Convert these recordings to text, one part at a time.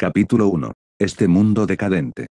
Capítulo 1. Este mundo decadente.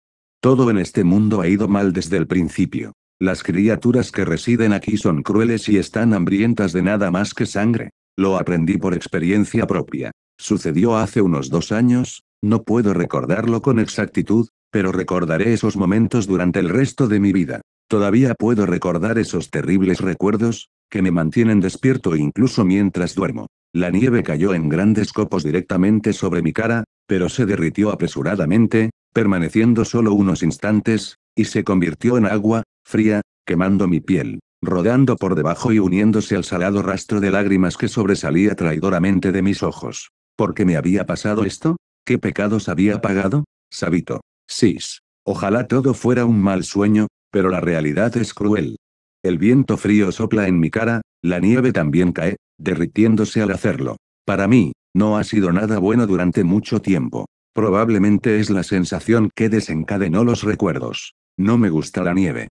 Todo en este mundo ha ido mal desde el principio. Las criaturas que residen aquí son crueles y están hambrientas de nada más que sangre. Lo aprendí por experiencia propia. Sucedió hace unos dos años, no puedo recordarlo con exactitud, pero recordaré esos momentos durante el resto de mi vida. Todavía puedo recordar esos terribles recuerdos, que me mantienen despierto incluso mientras duermo. La nieve cayó en grandes copos directamente sobre mi cara, pero se derritió apresuradamente, permaneciendo solo unos instantes, y se convirtió en agua, fría, quemando mi piel, rodando por debajo y uniéndose al salado rastro de lágrimas que sobresalía traidoramente de mis ojos. ¿Por qué me había pasado esto? ¿Qué pecados había pagado? Sabito. Sis. Ojalá todo fuera un mal sueño, pero la realidad es cruel. El viento frío sopla en mi cara, la nieve también cae, derritiéndose al hacerlo. Para mí, no ha sido nada bueno durante mucho tiempo. Probablemente es la sensación que desencadenó los recuerdos. No me gusta la nieve.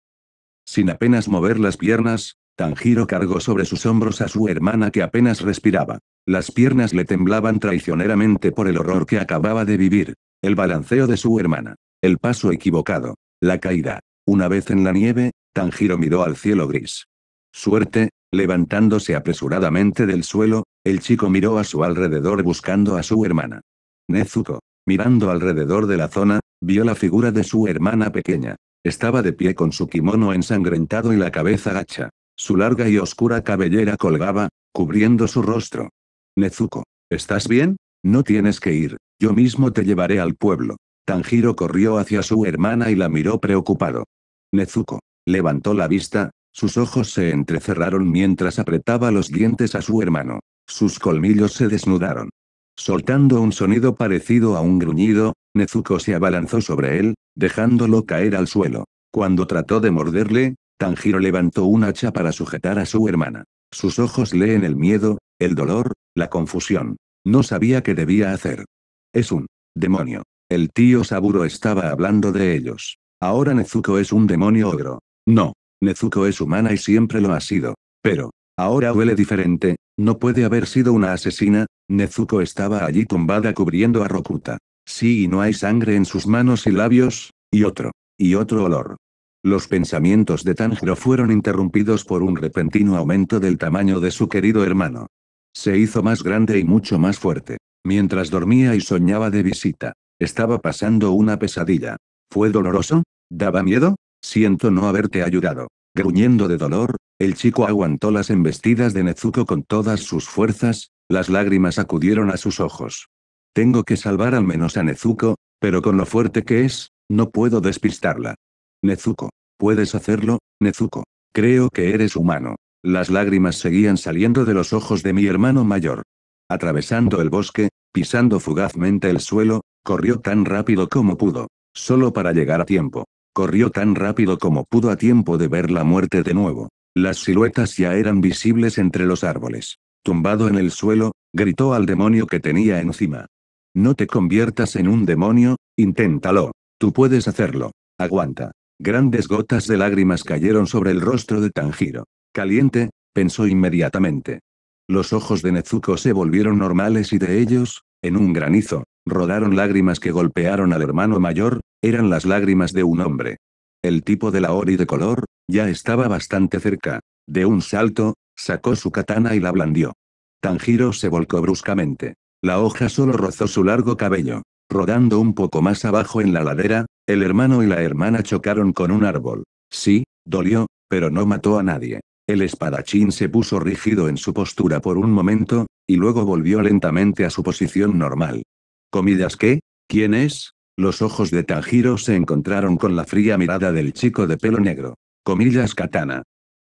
Sin apenas mover las piernas, Tanjiro cargó sobre sus hombros a su hermana que apenas respiraba. Las piernas le temblaban traicioneramente por el horror que acababa de vivir. El balanceo de su hermana. El paso equivocado. La caída. Una vez en la nieve, Tanjiro miró al cielo gris. Suerte, Levantándose apresuradamente del suelo, el chico miró a su alrededor buscando a su hermana. Nezuko, mirando alrededor de la zona, vio la figura de su hermana pequeña. Estaba de pie con su kimono ensangrentado y la cabeza gacha. Su larga y oscura cabellera colgaba, cubriendo su rostro. Nezuko, ¿estás bien? No tienes que ir, yo mismo te llevaré al pueblo. Tanjiro corrió hacia su hermana y la miró preocupado. Nezuko, levantó la vista, sus ojos se entrecerraron mientras apretaba los dientes a su hermano. Sus colmillos se desnudaron. Soltando un sonido parecido a un gruñido, Nezuko se abalanzó sobre él, dejándolo caer al suelo. Cuando trató de morderle, Tanjiro levantó un hacha para sujetar a su hermana. Sus ojos leen el miedo, el dolor, la confusión. No sabía qué debía hacer. Es un demonio. El tío Saburo estaba hablando de ellos. Ahora Nezuko es un demonio ogro. No, Nezuko es humana y siempre lo ha sido. Pero, ahora huele diferente, no puede haber sido una asesina, Nezuko estaba allí tumbada cubriendo a Rokuta. Sí y no hay sangre en sus manos y labios, y otro, y otro olor. Los pensamientos de Tanjiro fueron interrumpidos por un repentino aumento del tamaño de su querido hermano. Se hizo más grande y mucho más fuerte. Mientras dormía y soñaba de visita. Estaba pasando una pesadilla. ¿Fue doloroso? ¿Daba miedo? Siento no haberte ayudado. Gruñendo de dolor, el chico aguantó las embestidas de Nezuko con todas sus fuerzas, las lágrimas acudieron a sus ojos. Tengo que salvar al menos a Nezuko, pero con lo fuerte que es, no puedo despistarla. Nezuko. Puedes hacerlo, Nezuko. Creo que eres humano. Las lágrimas seguían saliendo de los ojos de mi hermano mayor. Atravesando el bosque, pisando fugazmente el suelo, corrió tan rápido como pudo, solo para llegar a tiempo. Corrió tan rápido como pudo a tiempo de ver la muerte de nuevo. Las siluetas ya eran visibles entre los árboles. Tumbado en el suelo, gritó al demonio que tenía encima. No te conviertas en un demonio, inténtalo. Tú puedes hacerlo. Aguanta. Grandes gotas de lágrimas cayeron sobre el rostro de Tanjiro. Caliente, pensó inmediatamente. Los ojos de Nezuko se volvieron normales y de ellos, en un granizo, rodaron lágrimas que golpearon al hermano mayor, eran las lágrimas de un hombre. El tipo de la Ori de color, ya estaba bastante cerca. De un salto, sacó su katana y la blandió. Tanjiro se volcó bruscamente. La hoja solo rozó su largo cabello. Rodando un poco más abajo en la ladera, el hermano y la hermana chocaron con un árbol. Sí, dolió, pero no mató a nadie. El espadachín se puso rígido en su postura por un momento, y luego volvió lentamente a su posición normal. ¿Comidas qué? ¿Quién es? Los ojos de Tanjiro se encontraron con la fría mirada del chico de pelo negro. Comillas katana.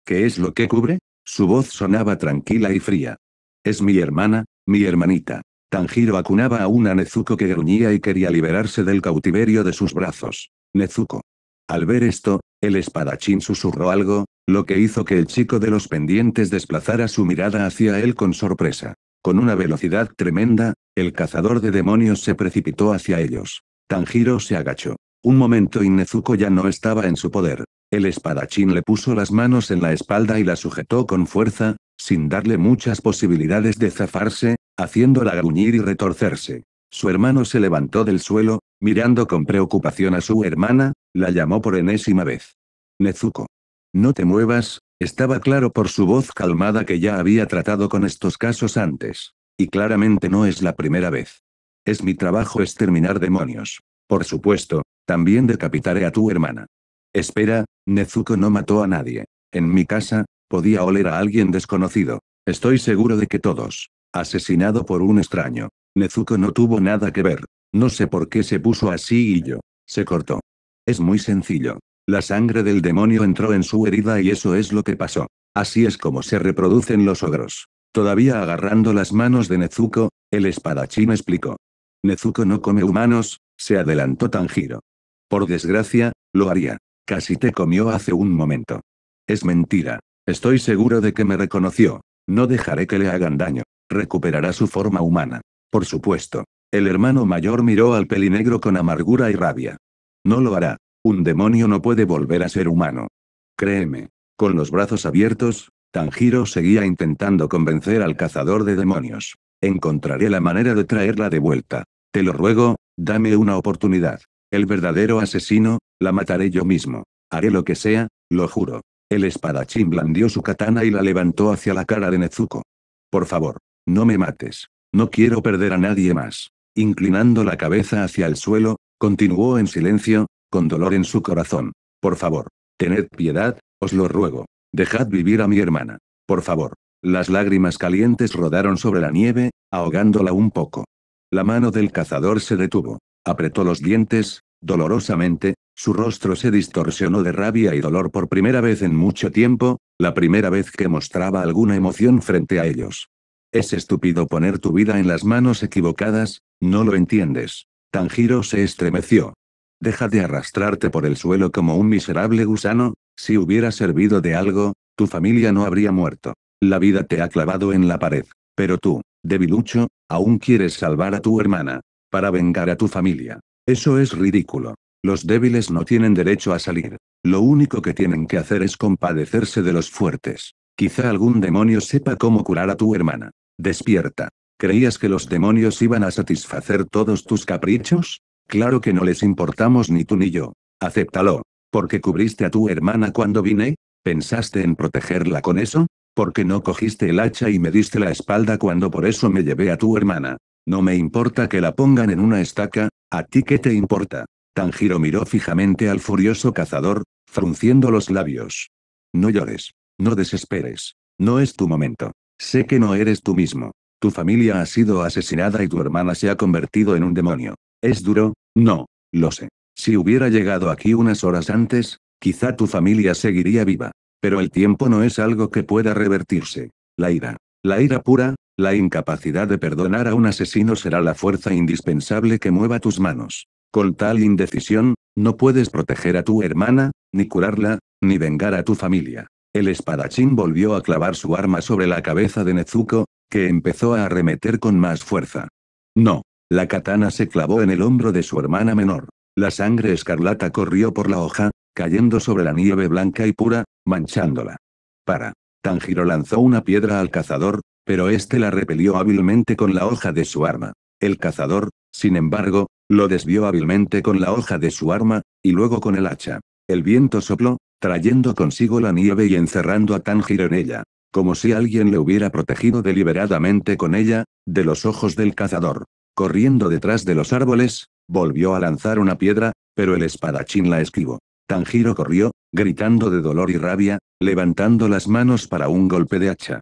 ¿Qué es lo que cubre? Su voz sonaba tranquila y fría. Es mi hermana, mi hermanita. Tanjiro acunaba a una Nezuko que gruñía y quería liberarse del cautiverio de sus brazos. Nezuko. Al ver esto, el espadachín susurró algo, lo que hizo que el chico de los pendientes desplazara su mirada hacia él con sorpresa. Con una velocidad tremenda, el cazador de demonios se precipitó hacia ellos. Tanjiro se agachó. Un momento y Nezuko ya no estaba en su poder. El espadachín le puso las manos en la espalda y la sujetó con fuerza, sin darle muchas posibilidades de zafarse, haciéndola gruñir y retorcerse. Su hermano se levantó del suelo, mirando con preocupación a su hermana, la llamó por enésima vez. Nezuko. No te muevas, estaba claro por su voz calmada que ya había tratado con estos casos antes. Y claramente no es la primera vez. Es mi trabajo exterminar demonios. Por supuesto, también decapitaré a tu hermana. Espera, Nezuko no mató a nadie. En mi casa, podía oler a alguien desconocido. Estoy seguro de que todos. Asesinado por un extraño. Nezuko no tuvo nada que ver. No sé por qué se puso así y yo. Se cortó. Es muy sencillo. La sangre del demonio entró en su herida y eso es lo que pasó. Así es como se reproducen los ogros. Todavía agarrando las manos de Nezuko, el espadachín explicó. Nezuko no come humanos, se adelantó Tanjiro. Por desgracia, lo haría. Casi te comió hace un momento. Es mentira. Estoy seguro de que me reconoció. No dejaré que le hagan daño. Recuperará su forma humana. Por supuesto. El hermano mayor miró al pelinegro con amargura y rabia. No lo hará. Un demonio no puede volver a ser humano. Créeme. Con los brazos abiertos, Tanjiro seguía intentando convencer al cazador de demonios. Encontraré la manera de traerla de vuelta. Te lo ruego, dame una oportunidad. El verdadero asesino, la mataré yo mismo. Haré lo que sea, lo juro. El espadachín blandió su katana y la levantó hacia la cara de Nezuko. Por favor, no me mates. No quiero perder a nadie más. Inclinando la cabeza hacia el suelo, continuó en silencio, con dolor en su corazón. Por favor, tened piedad, os lo ruego. Dejad vivir a mi hermana. Por favor, las lágrimas calientes rodaron sobre la nieve, ahogándola un poco. La mano del cazador se detuvo. Apretó los dientes, dolorosamente, su rostro se distorsionó de rabia y dolor por primera vez en mucho tiempo, la primera vez que mostraba alguna emoción frente a ellos. Es estúpido poner tu vida en las manos equivocadas, no lo entiendes. Tanjiro se estremeció. Deja de arrastrarte por el suelo como un miserable gusano, si hubiera servido de algo, tu familia no habría muerto. La vida te ha clavado en la pared. Pero tú, debilucho, aún quieres salvar a tu hermana. Para vengar a tu familia. Eso es ridículo. Los débiles no tienen derecho a salir. Lo único que tienen que hacer es compadecerse de los fuertes. Quizá algún demonio sepa cómo curar a tu hermana. Despierta. ¿Creías que los demonios iban a satisfacer todos tus caprichos? Claro que no les importamos ni tú ni yo. Acéptalo. ¿Por qué cubriste a tu hermana cuando vine? ¿Pensaste en protegerla con eso? qué no cogiste el hacha y me diste la espalda cuando por eso me llevé a tu hermana. No me importa que la pongan en una estaca, ¿a ti qué te importa? Tanjiro miró fijamente al furioso cazador, frunciendo los labios. No llores. No desesperes. No es tu momento. Sé que no eres tú mismo. Tu familia ha sido asesinada y tu hermana se ha convertido en un demonio. ¿Es duro? No, lo sé. Si hubiera llegado aquí unas horas antes, quizá tu familia seguiría viva. Pero el tiempo no es algo que pueda revertirse. La ira. La ira pura, la incapacidad de perdonar a un asesino será la fuerza indispensable que mueva tus manos. Con tal indecisión, no puedes proteger a tu hermana, ni curarla, ni vengar a tu familia. El espadachín volvió a clavar su arma sobre la cabeza de Nezuko, que empezó a arremeter con más fuerza. No. La katana se clavó en el hombro de su hermana menor. La sangre escarlata corrió por la hoja, cayendo sobre la nieve blanca y pura, manchándola. Para. Tanjiro lanzó una piedra al cazador, pero éste la repelió hábilmente con la hoja de su arma. El cazador, sin embargo, lo desvió hábilmente con la hoja de su arma, y luego con el hacha. El viento sopló, trayendo consigo la nieve y encerrando a Tanjiro en ella, como si alguien le hubiera protegido deliberadamente con ella, de los ojos del cazador. Corriendo detrás de los árboles, volvió a lanzar una piedra, pero el espadachín la esquivó. Tanjiro corrió, gritando de dolor y rabia, levantando las manos para un golpe de hacha.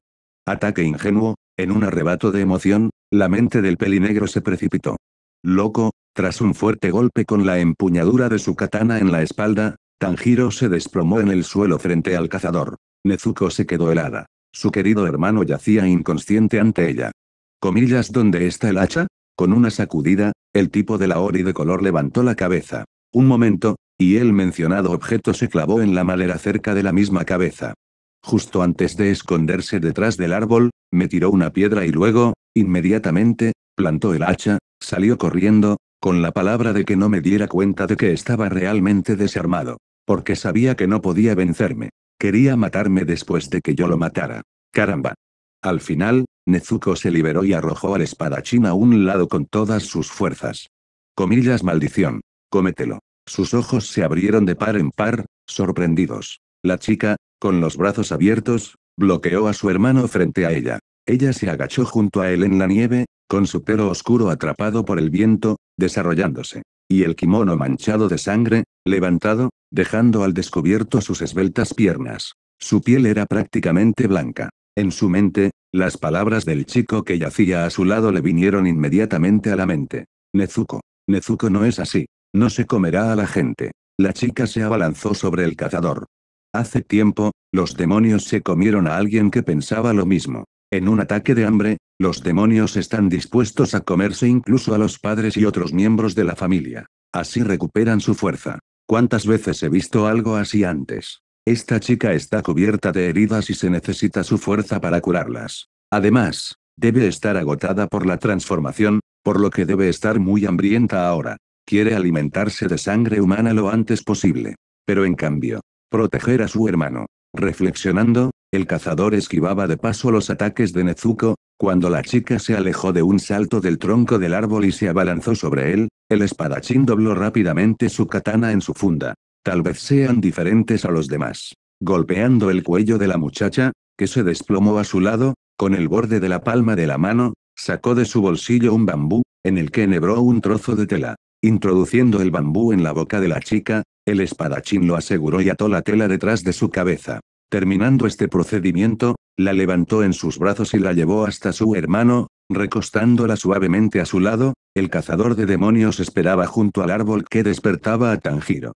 Ataque ingenuo, en un arrebato de emoción, la mente del pelinegro se precipitó. Loco, tras un fuerte golpe con la empuñadura de su katana en la espalda, Tanjiro se desplomó en el suelo frente al cazador. Nezuko se quedó helada. Su querido hermano yacía inconsciente ante ella. Comillas, ¿dónde está el hacha? Con una sacudida, el tipo de la Ori de color levantó la cabeza. Un momento, y el mencionado objeto se clavó en la madera cerca de la misma cabeza. Justo antes de esconderse detrás del árbol, me tiró una piedra y luego, inmediatamente, plantó el hacha, salió corriendo, con la palabra de que no me diera cuenta de que estaba realmente desarmado. Porque sabía que no podía vencerme. Quería matarme después de que yo lo matara. Caramba. Al final, Nezuko se liberó y arrojó al espadachín a un lado con todas sus fuerzas. Comillas maldición. Cómetelo. Sus ojos se abrieron de par en par, sorprendidos. La chica, con los brazos abiertos, bloqueó a su hermano frente a ella. Ella se agachó junto a él en la nieve, con su pelo oscuro atrapado por el viento, desarrollándose. Y el kimono manchado de sangre, levantado, dejando al descubierto sus esbeltas piernas. Su piel era prácticamente blanca. En su mente, las palabras del chico que yacía a su lado le vinieron inmediatamente a la mente. Nezuko. Nezuko no es así. No se comerá a la gente. La chica se abalanzó sobre el cazador. Hace tiempo, los demonios se comieron a alguien que pensaba lo mismo. En un ataque de hambre, los demonios están dispuestos a comerse incluso a los padres y otros miembros de la familia. Así recuperan su fuerza. ¿Cuántas veces he visto algo así antes? Esta chica está cubierta de heridas y se necesita su fuerza para curarlas. Además, debe estar agotada por la transformación, por lo que debe estar muy hambrienta ahora. Quiere alimentarse de sangre humana lo antes posible. Pero en cambio, proteger a su hermano. Reflexionando, el cazador esquivaba de paso los ataques de Nezuko, cuando la chica se alejó de un salto del tronco del árbol y se abalanzó sobre él, el espadachín dobló rápidamente su katana en su funda. Tal vez sean diferentes a los demás. Golpeando el cuello de la muchacha, que se desplomó a su lado, con el borde de la palma de la mano, sacó de su bolsillo un bambú, en el que enhebró un trozo de tela. Introduciendo el bambú en la boca de la chica, el espadachín lo aseguró y ató la tela detrás de su cabeza. Terminando este procedimiento, la levantó en sus brazos y la llevó hasta su hermano, recostándola suavemente a su lado, el cazador de demonios esperaba junto al árbol que despertaba a Tanjiro.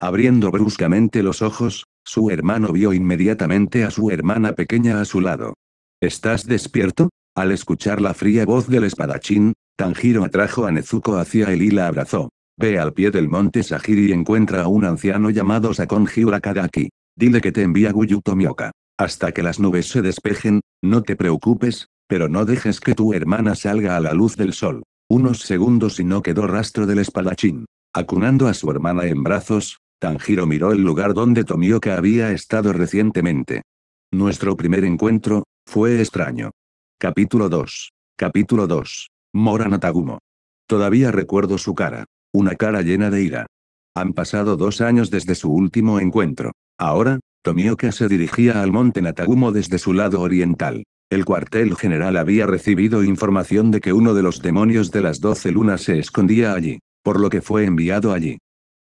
Abriendo bruscamente los ojos, su hermano vio inmediatamente a su hermana pequeña a su lado. ¿Estás despierto? Al escuchar la fría voz del espadachín, Tanjiro atrajo a Nezuko hacia él y la abrazó. Ve al pie del monte Sajiri y encuentra a un anciano llamado Sakonji Urakadaki. Dile que te envía Guyu Tomioka. Hasta que las nubes se despejen, no te preocupes, pero no dejes que tu hermana salga a la luz del sol. Unos segundos y no quedó rastro del espadachín. Acunando a su hermana en brazos, Tanjiro miró el lugar donde Tomioka había estado recientemente. Nuestro primer encuentro, fue extraño. Capítulo 2. Capítulo 2. Mora Natagumo. Todavía recuerdo su cara. Una cara llena de ira. Han pasado dos años desde su último encuentro. Ahora, Tomioka se dirigía al monte Natagumo desde su lado oriental. El cuartel general había recibido información de que uno de los demonios de las doce lunas se escondía allí, por lo que fue enviado allí.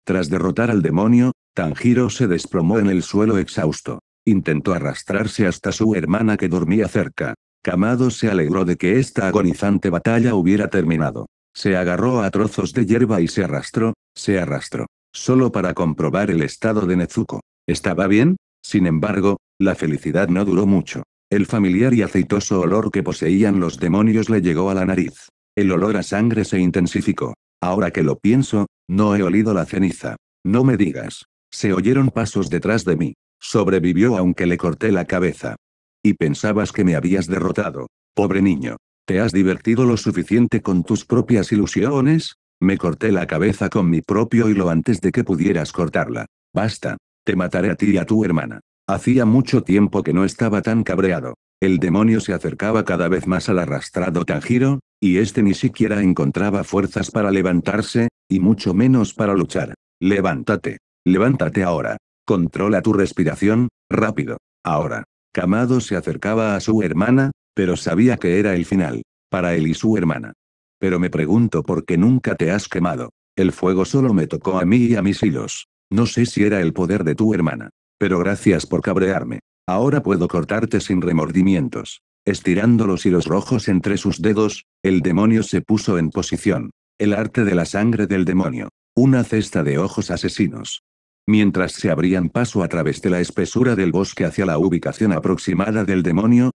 Tras derrotar al demonio, Tanjiro se desplomó en el suelo exhausto. Intentó arrastrarse hasta su hermana que dormía cerca, Kamado se alegró de que esta agonizante batalla hubiera terminado. Se agarró a trozos de hierba y se arrastró, se arrastró. Solo para comprobar el estado de Nezuko. ¿Estaba bien? Sin embargo, la felicidad no duró mucho. El familiar y aceitoso olor que poseían los demonios le llegó a la nariz. El olor a sangre se intensificó. Ahora que lo pienso, no he olido la ceniza. No me digas. Se oyeron pasos detrás de mí. Sobrevivió aunque le corté la cabeza. Y pensabas que me habías derrotado. Pobre niño. ¿Te has divertido lo suficiente con tus propias ilusiones? Me corté la cabeza con mi propio hilo antes de que pudieras cortarla. Basta. Te mataré a ti y a tu hermana. Hacía mucho tiempo que no estaba tan cabreado. El demonio se acercaba cada vez más al arrastrado Tanjiro, y este ni siquiera encontraba fuerzas para levantarse, y mucho menos para luchar. Levántate. Levántate ahora. Controla tu respiración, rápido. Ahora. Amado se acercaba a su hermana, pero sabía que era el final. Para él y su hermana. Pero me pregunto por qué nunca te has quemado. El fuego solo me tocó a mí y a mis hilos. No sé si era el poder de tu hermana. Pero gracias por cabrearme. Ahora puedo cortarte sin remordimientos. Estirando los hilos rojos entre sus dedos, el demonio se puso en posición. El arte de la sangre del demonio. Una cesta de ojos asesinos. Mientras se abrían paso a través de la espesura del bosque hacia la ubicación aproximada del demonio,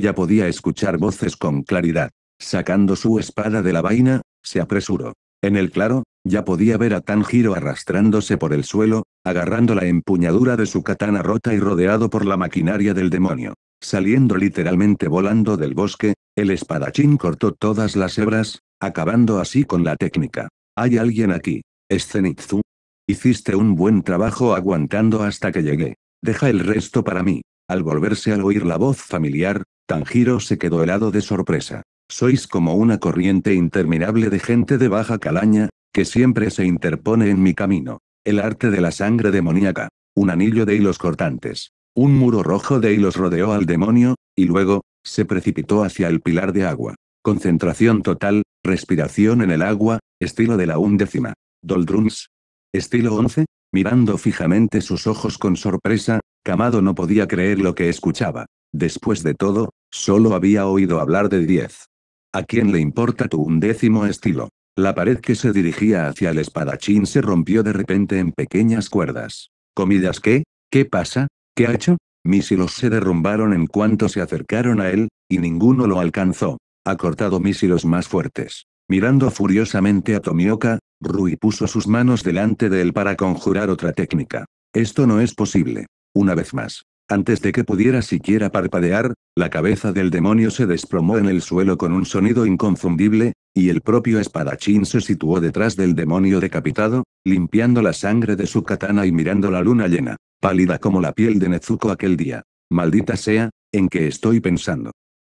ya podía escuchar voces con claridad. Sacando su espada de la vaina, se apresuró. En el claro, ya podía ver a Tanjiro arrastrándose por el suelo, agarrando la empuñadura de su katana rota y rodeado por la maquinaria del demonio. Saliendo literalmente volando del bosque, el espadachín cortó todas las hebras, acabando así con la técnica. Hay alguien aquí. Es Zenitsu, Hiciste un buen trabajo aguantando hasta que llegué. Deja el resto para mí. Al volverse al oír la voz familiar, Tanjiro se quedó helado de sorpresa. Sois como una corriente interminable de gente de baja calaña, que siempre se interpone en mi camino. El arte de la sangre demoníaca. Un anillo de hilos cortantes. Un muro rojo de hilos rodeó al demonio, y luego, se precipitó hacia el pilar de agua. Concentración total, respiración en el agua, estilo de la undécima. Doldrums, Estilo 11, mirando fijamente sus ojos con sorpresa, Kamado no podía creer lo que escuchaba. Después de todo, solo había oído hablar de 10. ¿A quién le importa tu undécimo estilo? La pared que se dirigía hacia el espadachín se rompió de repente en pequeñas cuerdas. ¿Comidas qué? ¿Qué pasa? ¿Qué ha hecho? Misilos se derrumbaron en cuanto se acercaron a él, y ninguno lo alcanzó. Ha cortado misilos más fuertes. Mirando furiosamente a Tomioka, Rui puso sus manos delante de él para conjurar otra técnica. Esto no es posible. Una vez más. Antes de que pudiera siquiera parpadear, la cabeza del demonio se desplomó en el suelo con un sonido inconfundible, y el propio espadachín se situó detrás del demonio decapitado, limpiando la sangre de su katana y mirando la luna llena, pálida como la piel de Nezuko aquel día. Maldita sea, en qué estoy pensando.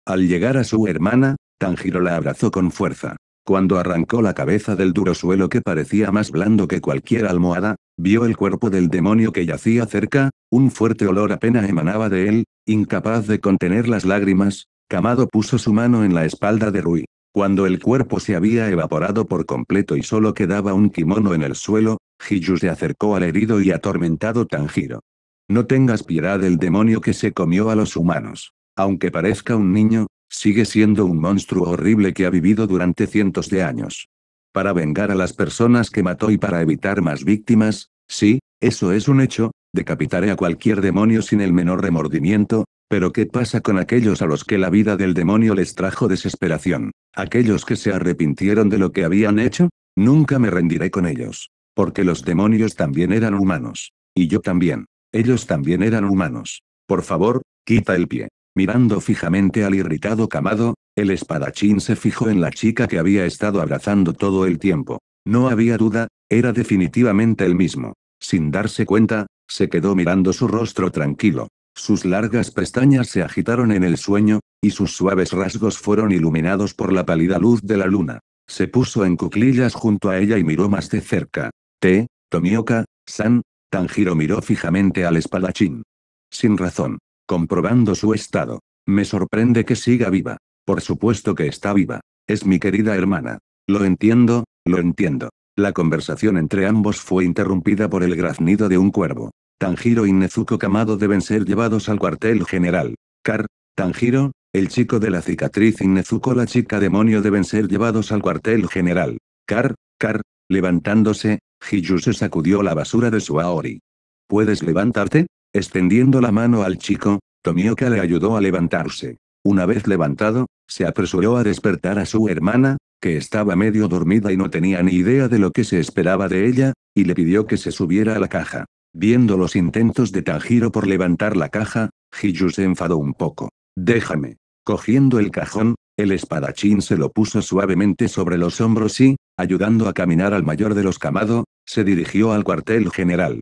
Al llegar a su hermana, Tanjiro la abrazó con fuerza. Cuando arrancó la cabeza del duro suelo que parecía más blando que cualquier almohada, vio el cuerpo del demonio que yacía cerca, un fuerte olor apenas emanaba de él, incapaz de contener las lágrimas, Camado puso su mano en la espalda de Rui. Cuando el cuerpo se había evaporado por completo y solo quedaba un kimono en el suelo, Hiyu se acercó al herido y atormentado Tanjiro. No tengas piedad del demonio que se comió a los humanos. Aunque parezca un niño, Sigue siendo un monstruo horrible que ha vivido durante cientos de años. Para vengar a las personas que mató y para evitar más víctimas, sí, eso es un hecho, decapitaré a cualquier demonio sin el menor remordimiento, pero ¿qué pasa con aquellos a los que la vida del demonio les trajo desesperación? ¿Aquellos que se arrepintieron de lo que habían hecho? Nunca me rendiré con ellos. Porque los demonios también eran humanos. Y yo también. Ellos también eran humanos. Por favor, quita el pie. Mirando fijamente al irritado camado, el espadachín se fijó en la chica que había estado abrazando todo el tiempo. No había duda, era definitivamente el mismo. Sin darse cuenta, se quedó mirando su rostro tranquilo. Sus largas pestañas se agitaron en el sueño, y sus suaves rasgos fueron iluminados por la pálida luz de la luna. Se puso en cuclillas junto a ella y miró más de cerca. T, Tomioka, San, Tanjiro miró fijamente al espadachín. Sin razón comprobando su estado. Me sorprende que siga viva. Por supuesto que está viva. Es mi querida hermana. Lo entiendo, lo entiendo. La conversación entre ambos fue interrumpida por el graznido de un cuervo. Tanjiro y Nezuko Kamado deben ser llevados al cuartel general. Car, Tanjiro, el chico de la cicatriz y Nezuko la chica demonio deben ser llevados al cuartel general. Car, Car, levantándose, Hiyu se sacudió la basura de su Aori. ¿Puedes levantarte? Extendiendo la mano al chico, Tomioka le ayudó a levantarse. Una vez levantado, se apresuró a despertar a su hermana, que estaba medio dormida y no tenía ni idea de lo que se esperaba de ella, y le pidió que se subiera a la caja. Viendo los intentos de Tanjiro por levantar la caja, Hiyu se enfadó un poco. Déjame. Cogiendo el cajón, el espadachín se lo puso suavemente sobre los hombros y, ayudando a caminar al mayor de los camado, se dirigió al cuartel general.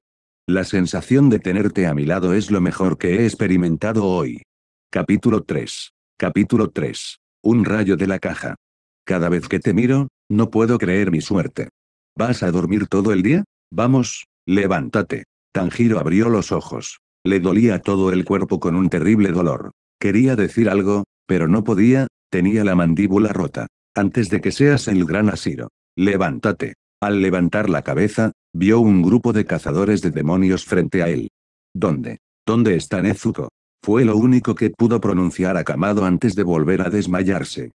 La sensación de tenerte a mi lado es lo mejor que he experimentado hoy. Capítulo 3. Capítulo 3. Un rayo de la caja. Cada vez que te miro, no puedo creer mi suerte. ¿Vas a dormir todo el día? Vamos, levántate. Tanjiro abrió los ojos. Le dolía todo el cuerpo con un terrible dolor. Quería decir algo, pero no podía, tenía la mandíbula rota. Antes de que seas el gran Asiro. Levántate. Al levantar la cabeza, vio un grupo de cazadores de demonios frente a él. ¿Dónde? ¿Dónde está Nezuko? Fue lo único que pudo pronunciar Akamado antes de volver a desmayarse.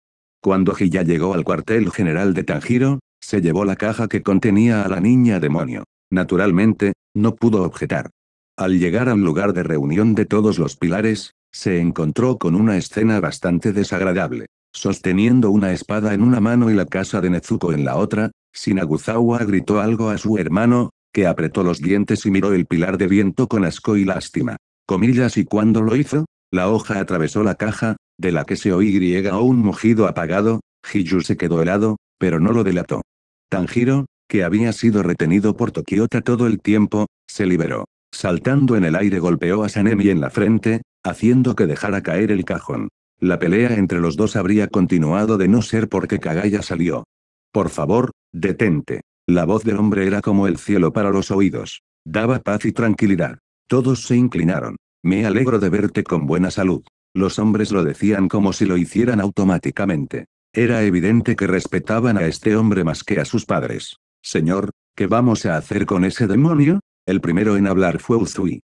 Cuando Hiya llegó al cuartel general de Tanjiro, se llevó la caja que contenía a la niña demonio. Naturalmente, no pudo objetar. Al llegar al lugar de reunión de todos los pilares, se encontró con una escena bastante desagradable. Sosteniendo una espada en una mano y la casa de Nezuko en la otra, Sinaguzawa gritó algo a su hermano, que apretó los dientes y miró el pilar de viento con asco y lástima. Comillas y cuando lo hizo, la hoja atravesó la caja, de la que se oí griega o un mugido apagado, Hiyu se quedó helado, pero no lo delató. Tanjiro, que había sido retenido por Tokiota todo el tiempo, se liberó. Saltando en el aire golpeó a Sanemi en la frente, haciendo que dejara caer el cajón. La pelea entre los dos habría continuado de no ser porque Kagaya salió. Por favor, Detente. La voz del hombre era como el cielo para los oídos. Daba paz y tranquilidad. Todos se inclinaron. Me alegro de verte con buena salud. Los hombres lo decían como si lo hicieran automáticamente. Era evidente que respetaban a este hombre más que a sus padres. Señor, ¿qué vamos a hacer con ese demonio? El primero en hablar fue Uzui.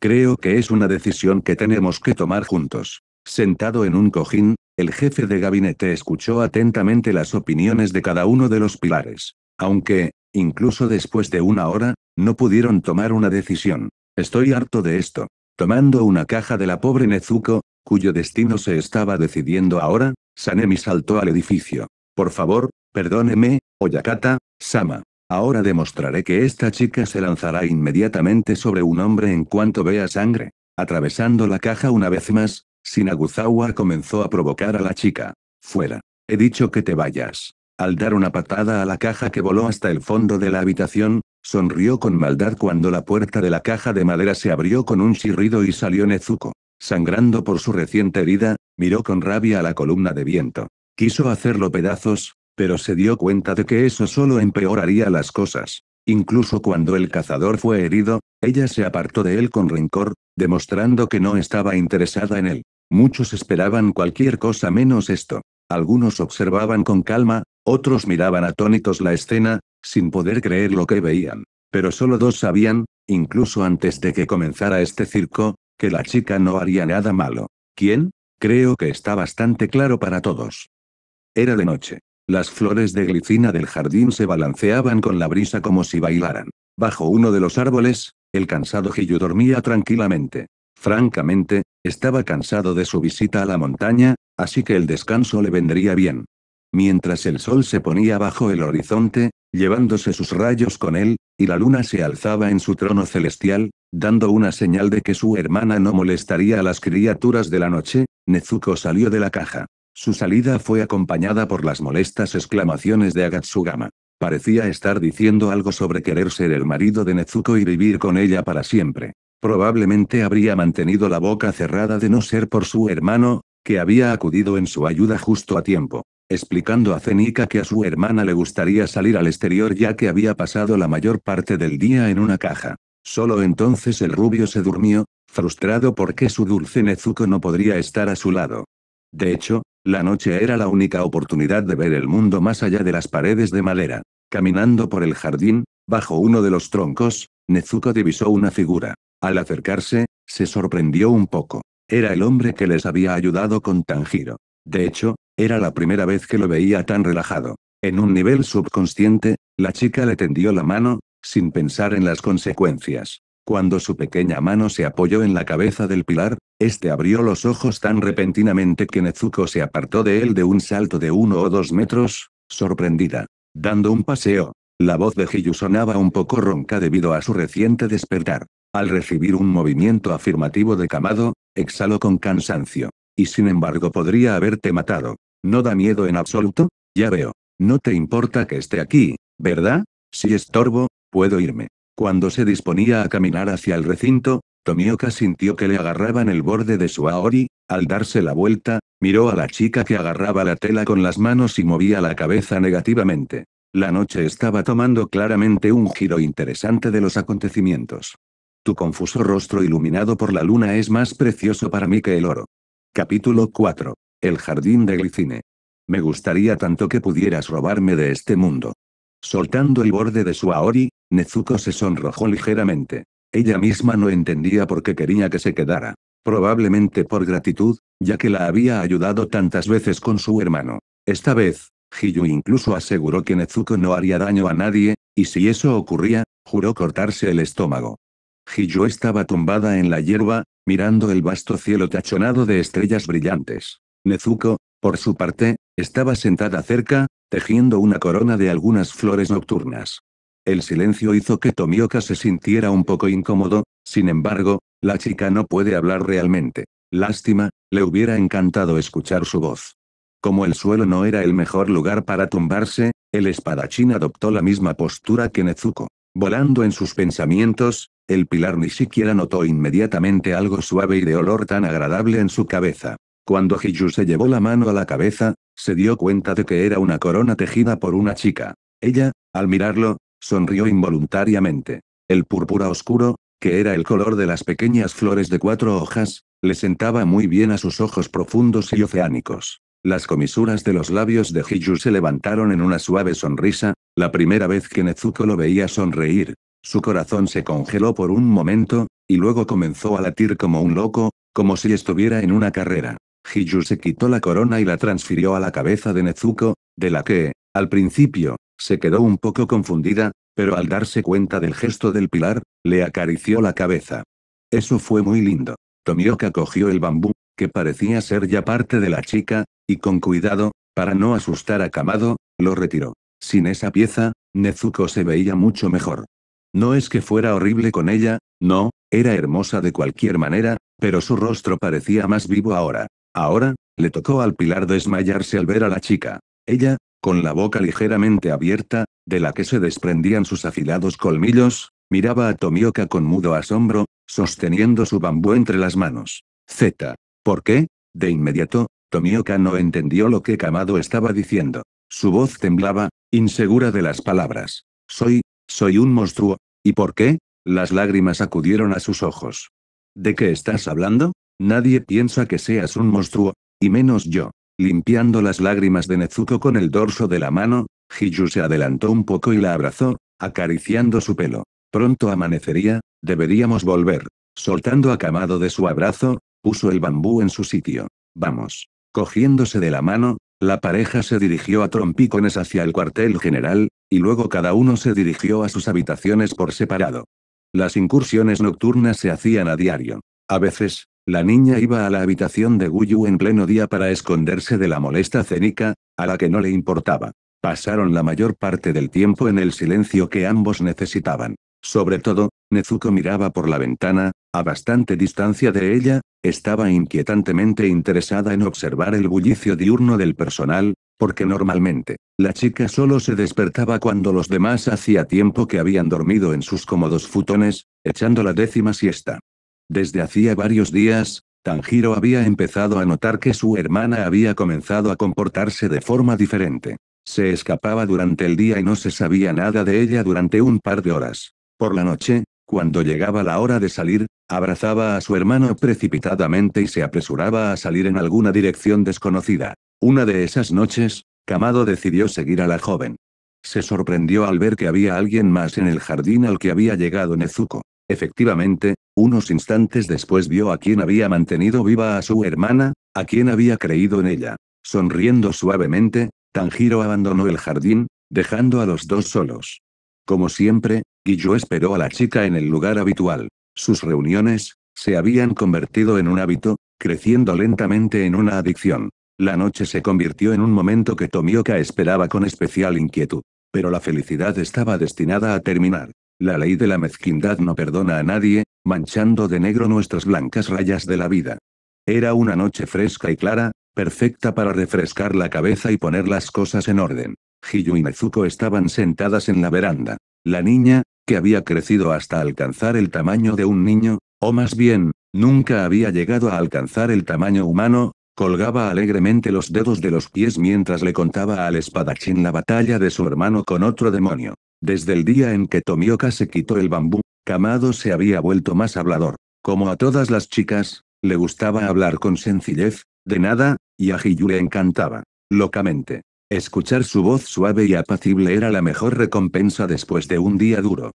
Creo que es una decisión que tenemos que tomar juntos. Sentado en un cojín, el jefe de gabinete escuchó atentamente las opiniones de cada uno de los pilares. Aunque, incluso después de una hora, no pudieron tomar una decisión. Estoy harto de esto. Tomando una caja de la pobre Nezuko, cuyo destino se estaba decidiendo ahora, Sanemi saltó al edificio. Por favor, perdóneme, Oyakata, Sama. Ahora demostraré que esta chica se lanzará inmediatamente sobre un hombre en cuanto vea sangre. Atravesando la caja una vez más, Sinaguzawa comenzó a provocar a la chica. Fuera. He dicho que te vayas. Al dar una patada a la caja que voló hasta el fondo de la habitación, sonrió con maldad cuando la puerta de la caja de madera se abrió con un chirrido y salió Nezuko. Sangrando por su reciente herida, miró con rabia a la columna de viento. Quiso hacerlo pedazos, pero se dio cuenta de que eso solo empeoraría las cosas. Incluso cuando el cazador fue herido, ella se apartó de él con rencor, demostrando que no estaba interesada en él. Muchos esperaban cualquier cosa menos esto. Algunos observaban con calma, otros miraban atónitos la escena, sin poder creer lo que veían. Pero solo dos sabían, incluso antes de que comenzara este circo, que la chica no haría nada malo. ¿Quién? Creo que está bastante claro para todos. Era de noche. Las flores de glicina del jardín se balanceaban con la brisa como si bailaran. Bajo uno de los árboles, el cansado Giyu dormía tranquilamente. Francamente, estaba cansado de su visita a la montaña, así que el descanso le vendría bien. Mientras el sol se ponía bajo el horizonte, llevándose sus rayos con él, y la luna se alzaba en su trono celestial, dando una señal de que su hermana no molestaría a las criaturas de la noche, Nezuko salió de la caja. Su salida fue acompañada por las molestas exclamaciones de Agatsugama. Parecía estar diciendo algo sobre querer ser el marido de Nezuko y vivir con ella para siempre. Probablemente habría mantenido la boca cerrada de no ser por su hermano, que había acudido en su ayuda justo a tiempo, explicando a Zenika que a su hermana le gustaría salir al exterior ya que había pasado la mayor parte del día en una caja. Solo entonces el rubio se durmió, frustrado porque su dulce Nezuko no podría estar a su lado. De hecho, la noche era la única oportunidad de ver el mundo más allá de las paredes de madera. Caminando por el jardín, bajo uno de los troncos, Nezuko divisó una figura. Al acercarse, se sorprendió un poco. Era el hombre que les había ayudado con Tanjiro. De hecho, era la primera vez que lo veía tan relajado. En un nivel subconsciente, la chica le tendió la mano, sin pensar en las consecuencias. Cuando su pequeña mano se apoyó en la cabeza del pilar, este abrió los ojos tan repentinamente que Nezuko se apartó de él de un salto de uno o dos metros, sorprendida. Dando un paseo, la voz de Hiyu sonaba un poco ronca debido a su reciente despertar. Al recibir un movimiento afirmativo de Kamado, exhaló con cansancio. Y sin embargo podría haberte matado. ¿No da miedo en absoluto? Ya veo. No te importa que esté aquí, ¿verdad? Si estorbo, puedo irme. Cuando se disponía a caminar hacia el recinto, Tomioka sintió que le agarraban el borde de su aori, al darse la vuelta, miró a la chica que agarraba la tela con las manos y movía la cabeza negativamente. La noche estaba tomando claramente un giro interesante de los acontecimientos. Tu confuso rostro iluminado por la luna es más precioso para mí que el oro. Capítulo 4. El jardín de Glicine. Me gustaría tanto que pudieras robarme de este mundo. Soltando el borde de su aori, Nezuko se sonrojó ligeramente. Ella misma no entendía por qué quería que se quedara. Probablemente por gratitud, ya que la había ayudado tantas veces con su hermano. Esta vez, Hiyu incluso aseguró que Nezuko no haría daño a nadie, y si eso ocurría, juró cortarse el estómago. Hiyu estaba tumbada en la hierba, mirando el vasto cielo tachonado de estrellas brillantes. Nezuko, por su parte, estaba sentada cerca, tejiendo una corona de algunas flores nocturnas. El silencio hizo que Tomioka se sintiera un poco incómodo, sin embargo, la chica no puede hablar realmente. Lástima, le hubiera encantado escuchar su voz. Como el suelo no era el mejor lugar para tumbarse, el espadachín adoptó la misma postura que Nezuko. Volando en sus pensamientos, el pilar ni siquiera notó inmediatamente algo suave y de olor tan agradable en su cabeza. Cuando Hiju se llevó la mano a la cabeza, se dio cuenta de que era una corona tejida por una chica. Ella, al mirarlo, Sonrió involuntariamente. El púrpura oscuro, que era el color de las pequeñas flores de cuatro hojas, le sentaba muy bien a sus ojos profundos y oceánicos. Las comisuras de los labios de Hiju se levantaron en una suave sonrisa, la primera vez que Nezuko lo veía sonreír. Su corazón se congeló por un momento, y luego comenzó a latir como un loco, como si estuviera en una carrera. Hiju se quitó la corona y la transfirió a la cabeza de Nezuko, de la que, al principio, se quedó un poco confundida, pero al darse cuenta del gesto del pilar, le acarició la cabeza. Eso fue muy lindo. Tomioka cogió el bambú, que parecía ser ya parte de la chica, y con cuidado, para no asustar a Kamado, lo retiró. Sin esa pieza, Nezuko se veía mucho mejor. No es que fuera horrible con ella, no, era hermosa de cualquier manera, pero su rostro parecía más vivo ahora. Ahora, le tocó al pilar desmayarse al ver a la chica. Ella, con la boca ligeramente abierta, de la que se desprendían sus afilados colmillos, miraba a Tomioka con mudo asombro, sosteniendo su bambú entre las manos. Z. ¿Por qué? De inmediato, Tomioka no entendió lo que Kamado estaba diciendo. Su voz temblaba, insegura de las palabras. Soy, soy un monstruo. ¿Y por qué? Las lágrimas acudieron a sus ojos. ¿De qué estás hablando? Nadie piensa que seas un monstruo, y menos yo. Limpiando las lágrimas de Nezuko con el dorso de la mano, Hiju se adelantó un poco y la abrazó, acariciando su pelo. Pronto amanecería, deberíamos volver. Soltando a camado de su abrazo, puso el bambú en su sitio. Vamos. Cogiéndose de la mano, la pareja se dirigió a trompicones hacia el cuartel general, y luego cada uno se dirigió a sus habitaciones por separado. Las incursiones nocturnas se hacían a diario. A veces, la niña iba a la habitación de Guyu en pleno día para esconderse de la molesta cenica, a la que no le importaba. Pasaron la mayor parte del tiempo en el silencio que ambos necesitaban. Sobre todo, Nezuko miraba por la ventana, a bastante distancia de ella, estaba inquietantemente interesada en observar el bullicio diurno del personal, porque normalmente, la chica solo se despertaba cuando los demás hacía tiempo que habían dormido en sus cómodos futones, echando la décima siesta. Desde hacía varios días, Tanjiro había empezado a notar que su hermana había comenzado a comportarse de forma diferente. Se escapaba durante el día y no se sabía nada de ella durante un par de horas. Por la noche, cuando llegaba la hora de salir, abrazaba a su hermano precipitadamente y se apresuraba a salir en alguna dirección desconocida. Una de esas noches, Kamado decidió seguir a la joven. Se sorprendió al ver que había alguien más en el jardín al que había llegado Nezuko. Efectivamente, unos instantes después vio a quien había mantenido viva a su hermana, a quien había creído en ella. Sonriendo suavemente, Tanjiro abandonó el jardín, dejando a los dos solos. Como siempre, Guillo esperó a la chica en el lugar habitual. Sus reuniones, se habían convertido en un hábito, creciendo lentamente en una adicción. La noche se convirtió en un momento que Tomioka esperaba con especial inquietud. Pero la felicidad estaba destinada a terminar. La ley de la mezquindad no perdona a nadie, manchando de negro nuestras blancas rayas de la vida. Era una noche fresca y clara, perfecta para refrescar la cabeza y poner las cosas en orden. Hiyu y Nezuko estaban sentadas en la veranda. La niña, que había crecido hasta alcanzar el tamaño de un niño, o más bien, nunca había llegado a alcanzar el tamaño humano, colgaba alegremente los dedos de los pies mientras le contaba al espadachín la batalla de su hermano con otro demonio. Desde el día en que Tomioka se quitó el bambú, Kamado se había vuelto más hablador. Como a todas las chicas, le gustaba hablar con sencillez, de nada, y a Hiyu le encantaba. Locamente. Escuchar su voz suave y apacible era la mejor recompensa después de un día duro.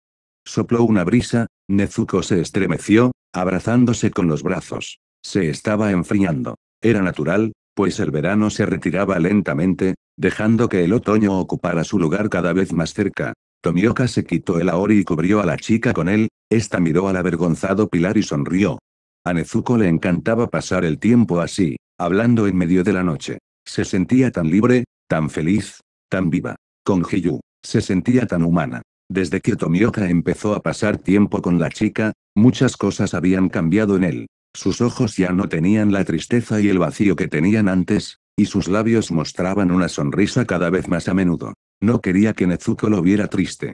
Sopló una brisa, Nezuko se estremeció, abrazándose con los brazos. Se estaba enfriando. Era natural, pues el verano se retiraba lentamente, dejando que el otoño ocupara su lugar cada vez más cerca. Tomioka se quitó el aori y cubrió a la chica con él, esta miró al avergonzado Pilar y sonrió. A Nezuko le encantaba pasar el tiempo así, hablando en medio de la noche. Se sentía tan libre, tan feliz, tan viva. Con Hiyu, se sentía tan humana. Desde que Tomioka empezó a pasar tiempo con la chica, muchas cosas habían cambiado en él. Sus ojos ya no tenían la tristeza y el vacío que tenían antes, y sus labios mostraban una sonrisa cada vez más a menudo. No quería que Nezuko lo viera triste.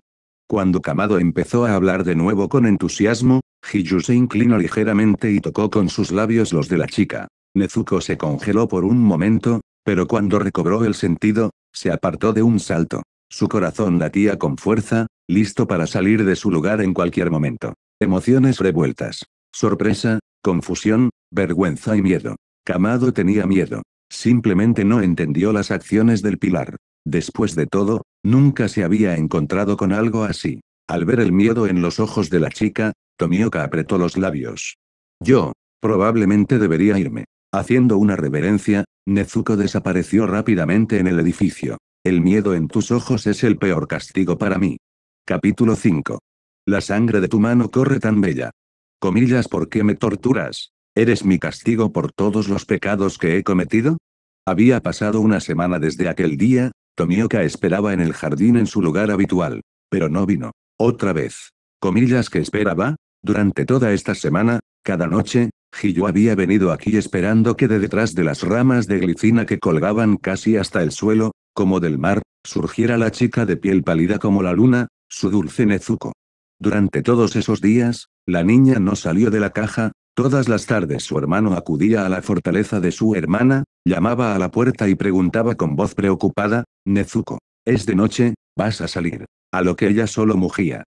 Cuando Kamado empezó a hablar de nuevo con entusiasmo, Hiyu se inclinó ligeramente y tocó con sus labios los de la chica. Nezuko se congeló por un momento, pero cuando recobró el sentido, se apartó de un salto. Su corazón latía con fuerza, listo para salir de su lugar en cualquier momento. Emociones revueltas. Sorpresa, confusión, vergüenza y miedo. Kamado tenía miedo. Simplemente no entendió las acciones del pilar. Después de todo, nunca se había encontrado con algo así. Al ver el miedo en los ojos de la chica, Tomioka apretó los labios. Yo, probablemente debería irme. Haciendo una reverencia, Nezuko desapareció rápidamente en el edificio. El miedo en tus ojos es el peor castigo para mí. Capítulo 5. La sangre de tu mano corre tan bella. Comillas, ¿por qué me torturas? ¿Eres mi castigo por todos los pecados que he cometido? Había pasado una semana desde aquel día, Tomioka esperaba en el jardín en su lugar habitual. Pero no vino. Otra vez. Comillas que esperaba. Durante toda esta semana, cada noche, Hiyo había venido aquí esperando que de detrás de las ramas de glicina que colgaban casi hasta el suelo, como del mar, surgiera la chica de piel pálida como la luna, su dulce Nezuko. Durante todos esos días, la niña no salió de la caja, Todas las tardes su hermano acudía a la fortaleza de su hermana, llamaba a la puerta y preguntaba con voz preocupada, Nezuko, es de noche, vas a salir. A lo que ella solo mugía.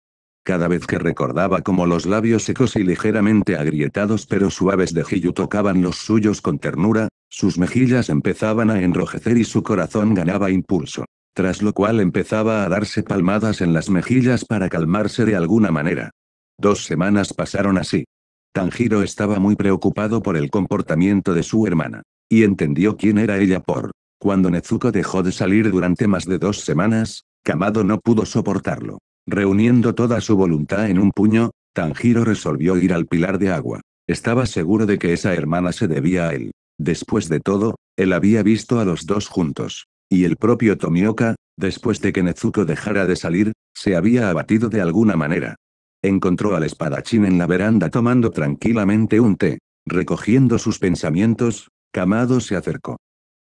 Cada vez que recordaba cómo los labios secos y ligeramente agrietados pero suaves de Hiyu tocaban los suyos con ternura, sus mejillas empezaban a enrojecer y su corazón ganaba impulso. Tras lo cual empezaba a darse palmadas en las mejillas para calmarse de alguna manera. Dos semanas pasaron así. Tanjiro estaba muy preocupado por el comportamiento de su hermana. Y entendió quién era ella por. Cuando Nezuko dejó de salir durante más de dos semanas, Kamado no pudo soportarlo. Reuniendo toda su voluntad en un puño, Tanjiro resolvió ir al pilar de agua. Estaba seguro de que esa hermana se debía a él. Después de todo, él había visto a los dos juntos. Y el propio Tomioka, después de que Nezuko dejara de salir, se había abatido de alguna manera. Encontró al espadachín en la veranda tomando tranquilamente un té. Recogiendo sus pensamientos, Kamado se acercó.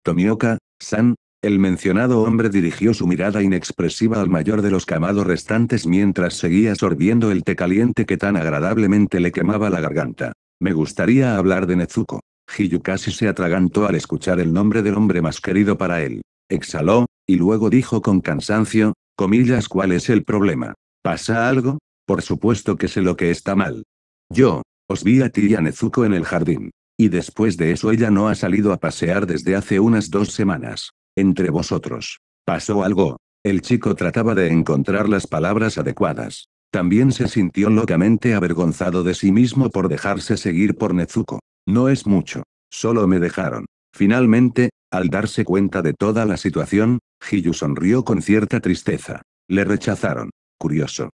Tomioka, San, el mencionado hombre dirigió su mirada inexpresiva al mayor de los Kamado restantes mientras seguía sorbiendo el té caliente que tan agradablemente le quemaba la garganta. Me gustaría hablar de Nezuko. Hiyukashi se atragantó al escuchar el nombre del hombre más querido para él. Exhaló, y luego dijo con cansancio, comillas, ¿cuál es el problema? ¿Pasa algo? Por supuesto que sé lo que está mal. Yo, os vi a ti y a Nezuko en el jardín. Y después de eso ella no ha salido a pasear desde hace unas dos semanas. Entre vosotros. Pasó algo. El chico trataba de encontrar las palabras adecuadas. También se sintió locamente avergonzado de sí mismo por dejarse seguir por Nezuko. No es mucho. Solo me dejaron. Finalmente, al darse cuenta de toda la situación, Hiyu sonrió con cierta tristeza. Le rechazaron. Curioso.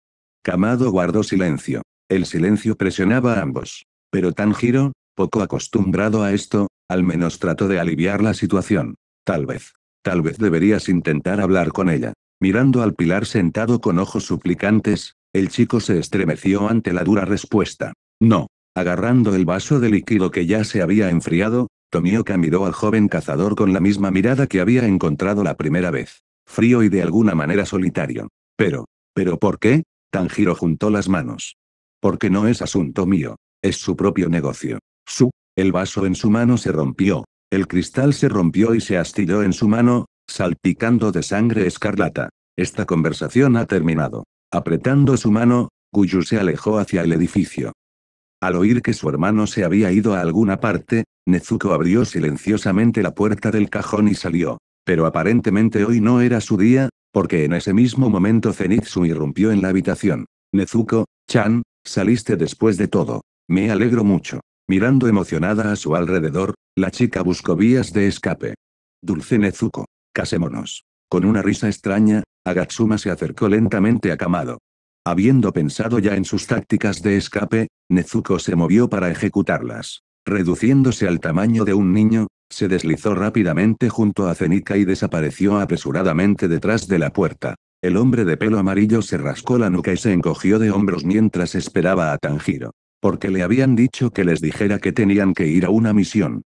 Camado guardó silencio. El silencio presionaba a ambos. Pero Tanjiro, poco acostumbrado a esto, al menos trató de aliviar la situación. Tal vez. Tal vez deberías intentar hablar con ella. Mirando al pilar sentado con ojos suplicantes, el chico se estremeció ante la dura respuesta. No. Agarrando el vaso de líquido que ya se había enfriado, Tomioka miró al joven cazador con la misma mirada que había encontrado la primera vez. Frío y de alguna manera solitario. Pero, ¿pero por qué? Tanjiro juntó las manos. Porque no es asunto mío. Es su propio negocio. Su. El vaso en su mano se rompió. El cristal se rompió y se astilló en su mano, salpicando de sangre escarlata. Esta conversación ha terminado. Apretando su mano, Guyu se alejó hacia el edificio. Al oír que su hermano se había ido a alguna parte, Nezuko abrió silenciosamente la puerta del cajón y salió. Pero aparentemente hoy no era su día, porque en ese mismo momento Zenitsu irrumpió en la habitación. Nezuko, Chan, saliste después de todo. Me alegro mucho. Mirando emocionada a su alrededor, la chica buscó vías de escape. Dulce Nezuko. Casémonos. Con una risa extraña, Agatsuma se acercó lentamente a Kamado. Habiendo pensado ya en sus tácticas de escape, Nezuko se movió para ejecutarlas. Reduciéndose al tamaño de un niño, se deslizó rápidamente junto a Zenika y desapareció apresuradamente detrás de la puerta. El hombre de pelo amarillo se rascó la nuca y se encogió de hombros mientras esperaba a Tanjiro. Porque le habían dicho que les dijera que tenían que ir a una misión.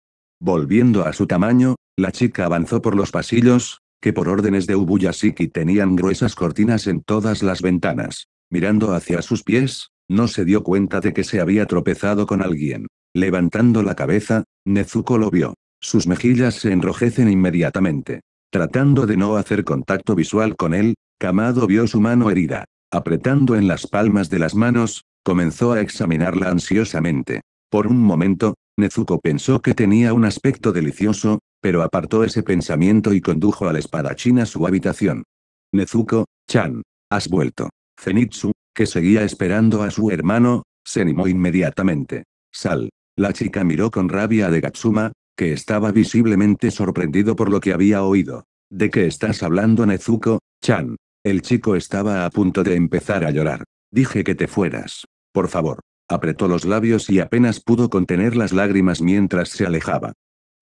Volviendo a su tamaño, la chica avanzó por los pasillos, que por órdenes de Ubuyashiki tenían gruesas cortinas en todas las ventanas. Mirando hacia sus pies, no se dio cuenta de que se había tropezado con alguien. Levantando la cabeza, Nezuko lo vio. Sus mejillas se enrojecen inmediatamente. Tratando de no hacer contacto visual con él, Kamado vio su mano herida. Apretando en las palmas de las manos, comenzó a examinarla ansiosamente. Por un momento, Nezuko pensó que tenía un aspecto delicioso, pero apartó ese pensamiento y condujo al espadachín a su habitación. Nezuko, Chan, has vuelto. Zenitsu, que seguía esperando a su hermano, se animó inmediatamente. Sal. La chica miró con rabia a Gatsuma que estaba visiblemente sorprendido por lo que había oído. ¿De qué estás hablando Nezuko, Chan? El chico estaba a punto de empezar a llorar. Dije que te fueras. Por favor. Apretó los labios y apenas pudo contener las lágrimas mientras se alejaba.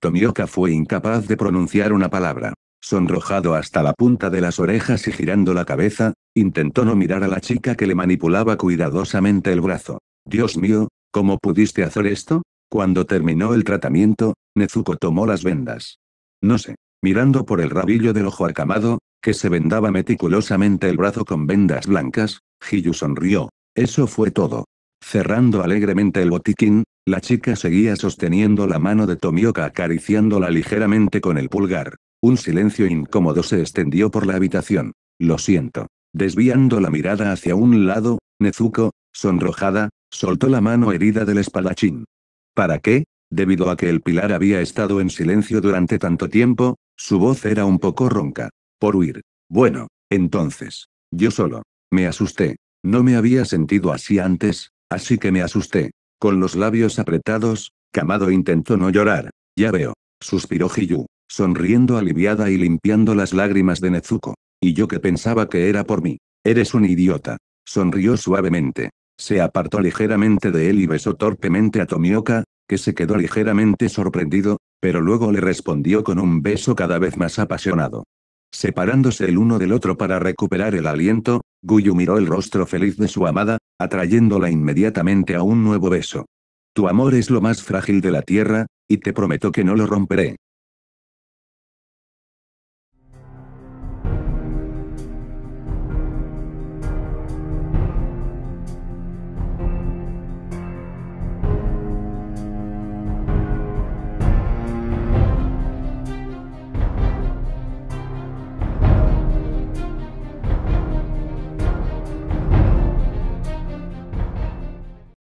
Tomioka fue incapaz de pronunciar una palabra. Sonrojado hasta la punta de las orejas y girando la cabeza, intentó no mirar a la chica que le manipulaba cuidadosamente el brazo. Dios mío, ¿cómo pudiste hacer esto? Cuando terminó el tratamiento, Nezuko tomó las vendas. No sé. Mirando por el rabillo del ojo acamado, que se vendaba meticulosamente el brazo con vendas blancas, Hiyu sonrió. Eso fue todo. Cerrando alegremente el botiquín, la chica seguía sosteniendo la mano de Tomioka acariciándola ligeramente con el pulgar. Un silencio incómodo se extendió por la habitación. Lo siento. Desviando la mirada hacia un lado, Nezuko, sonrojada, soltó la mano herida del espadachín. ¿Para qué? Debido a que el pilar había estado en silencio durante tanto tiempo, su voz era un poco ronca. Por huir. Bueno, entonces. Yo solo. Me asusté. No me había sentido así antes, así que me asusté. Con los labios apretados, Kamado intentó no llorar. Ya veo. Suspiró Hiyu, sonriendo aliviada y limpiando las lágrimas de Nezuko. Y yo que pensaba que era por mí. Eres un idiota. Sonrió suavemente. Se apartó ligeramente de él y besó torpemente a Tomioka, que se quedó ligeramente sorprendido, pero luego le respondió con un beso cada vez más apasionado. Separándose el uno del otro para recuperar el aliento, Guyu miró el rostro feliz de su amada, atrayéndola inmediatamente a un nuevo beso. Tu amor es lo más frágil de la tierra, y te prometo que no lo romperé.